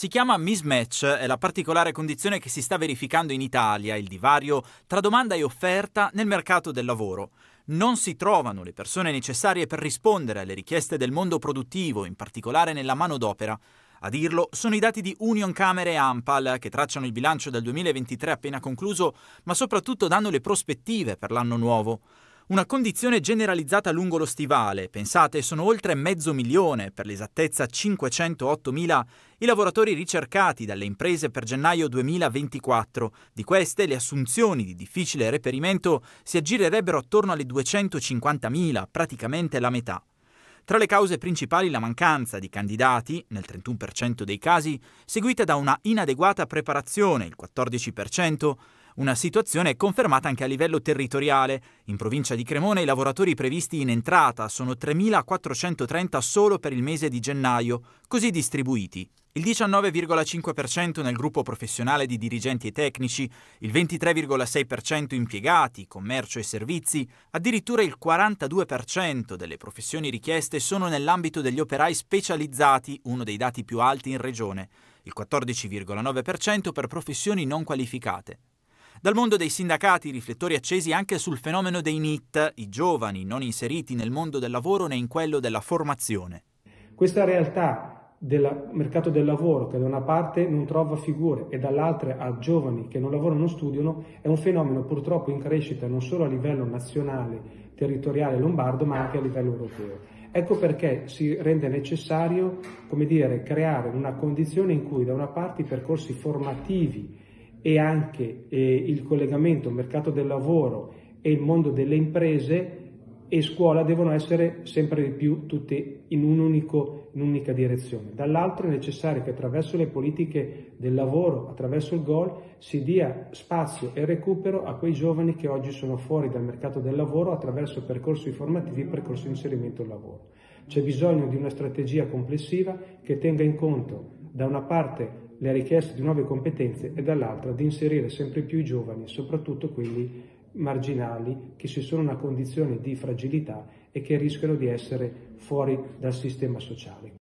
Si chiama mismatch, è la particolare condizione che si sta verificando in Italia, il divario tra domanda e offerta nel mercato del lavoro. Non si trovano le persone necessarie per rispondere alle richieste del mondo produttivo, in particolare nella manodopera. A dirlo sono i dati di Union Camere e Ampal, che tracciano il bilancio del 2023 appena concluso, ma soprattutto danno le prospettive per l'anno nuovo. Una condizione generalizzata lungo lo stivale, pensate, sono oltre mezzo milione, per l'esattezza 508 mila, i lavoratori ricercati dalle imprese per gennaio 2024. Di queste le assunzioni di difficile reperimento si aggirerebbero attorno alle 250 mila, praticamente la metà. Tra le cause principali la mancanza di candidati, nel 31% dei casi, seguita da una inadeguata preparazione, il 14%, una situazione confermata anche a livello territoriale. In provincia di Cremona i lavoratori previsti in entrata sono 3.430 solo per il mese di gennaio, così distribuiti. Il 19,5% nel gruppo professionale di dirigenti e tecnici, il 23,6% impiegati, commercio e servizi, addirittura il 42% delle professioni richieste sono nell'ambito degli operai specializzati, uno dei dati più alti in regione, il 14,9% per professioni non qualificate. Dal mondo dei sindacati riflettori accesi anche sul fenomeno dei NIT, i giovani non inseriti nel mondo del lavoro né in quello della formazione. Questa realtà del mercato del lavoro che da una parte non trova figure e dall'altra ha giovani che non lavorano non studiano è un fenomeno purtroppo in crescita non solo a livello nazionale, territoriale lombardo ma anche a livello europeo. Ecco perché si rende necessario dire, creare una condizione in cui da una parte i percorsi formativi e anche eh, il collegamento mercato del lavoro e il mondo delle imprese e scuola devono essere sempre di più tutte in, un unico, in un'unica direzione. Dall'altro è necessario che attraverso le politiche del lavoro, attraverso il GOL, si dia spazio e recupero a quei giovani che oggi sono fuori dal mercato del lavoro attraverso percorsi formativi e percorsi di inserimento al lavoro. C'è bisogno di una strategia complessiva che tenga in conto da una parte le richieste di nuove competenze e dall'altra di inserire sempre più i giovani, soprattutto quelli marginali, che si sono in una condizione di fragilità e che rischiano di essere fuori dal sistema sociale.